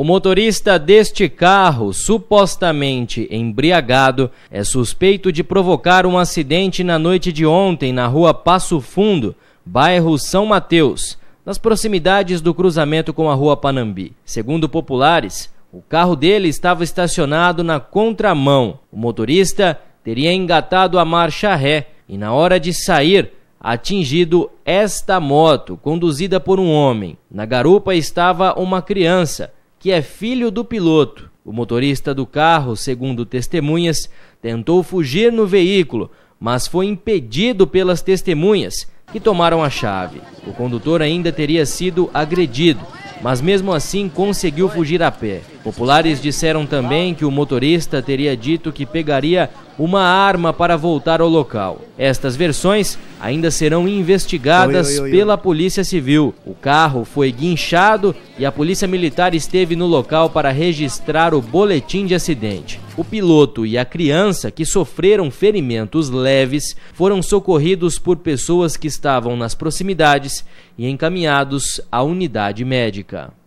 O motorista deste carro, supostamente embriagado, é suspeito de provocar um acidente na noite de ontem na rua Passo Fundo, bairro São Mateus, nas proximidades do cruzamento com a rua Panambi. Segundo populares, o carro dele estava estacionado na contramão. O motorista teria engatado a marcha ré e, na hora de sair, atingido esta moto, conduzida por um homem. Na garupa estava uma criança que é filho do piloto. O motorista do carro, segundo testemunhas, tentou fugir no veículo, mas foi impedido pelas testemunhas, que tomaram a chave. O condutor ainda teria sido agredido mas mesmo assim conseguiu fugir a pé. Populares disseram também que o motorista teria dito que pegaria uma arma para voltar ao local. Estas versões ainda serão investigadas oi, oi, oi, pela Polícia Civil. O carro foi guinchado e a Polícia Militar esteve no local para registrar o boletim de acidente. O piloto e a criança, que sofreram ferimentos leves, foram socorridos por pessoas que estavam nas proximidades e encaminhados à unidade médica.